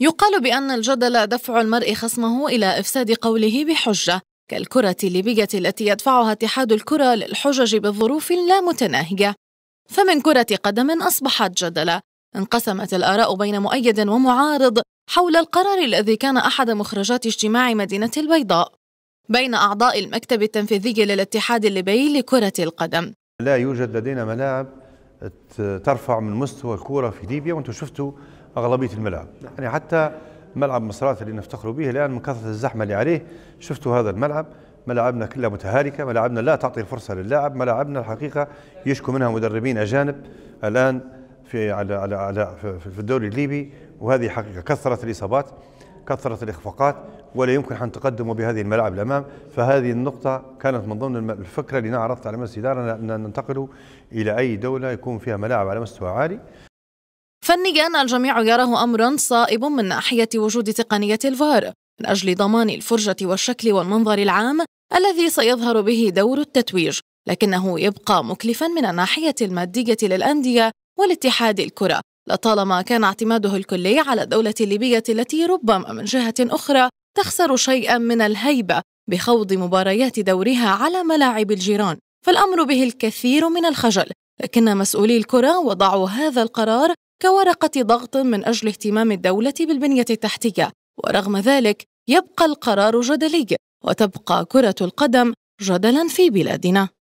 يقال بأن الجدل دفع المرء خصمه إلى إفساد قوله بحجة كالكرة الليبية التي يدفعها اتحاد الكرة للحجج بالظروف اللامتناهية فمن كرة قدم أصبحت جدلا انقسمت الآراء بين مؤيد ومعارض حول القرار الذي كان أحد مخرجات اجتماع مدينة البيضاء بين أعضاء المكتب التنفيذي للاتحاد الليبي لكرة القدم لا يوجد لدينا ملاعب ترفع من مستوى الكرة في ليبيا وانتم شفتوا اغلبيه الملعب نعم. يعني حتى ملعب مصرات اللي نفتخر به الان من كثره الزحمه اللي عليه شفتوا هذا الملعب ملاعبنا كلها متهالكه ملاعبنا لا تعطي الفرصه للاعب ملاعبنا الحقيقه يشكو منها مدربين اجانب الان في على على على في الدوري الليبي وهذه حقيقه كثرت الاصابات كثرت الاخفاقات ولا يمكن ان تقدموا بهذه الملاعب الامام فهذه النقطه كانت من ضمن الفكره اللي انا عرضت على مجلس الاداره ان ننتقل الى اي دوله يكون فيها ملاعب على مستوى عالي فنيا الجميع يراه أمرا صائب من ناحية وجود تقنية الفار من أجل ضمان الفرجة والشكل والمنظر العام الذي سيظهر به دور التتويج لكنه يبقى مكلفا من الناحية المادية للأندية والاتحاد الكرة لطالما كان اعتماده الكلي على الدولة الليبية التي ربما من جهة أخرى تخسر شيئا من الهيبة بخوض مباريات دورها على ملاعب الجيران فالأمر به الكثير من الخجل لكن مسؤولي الكرة وضعوا هذا القرار كورقة ضغط من أجل اهتمام الدولة بالبنية التحتية ورغم ذلك يبقى القرار جدلي وتبقى كرة القدم جدلا في بلادنا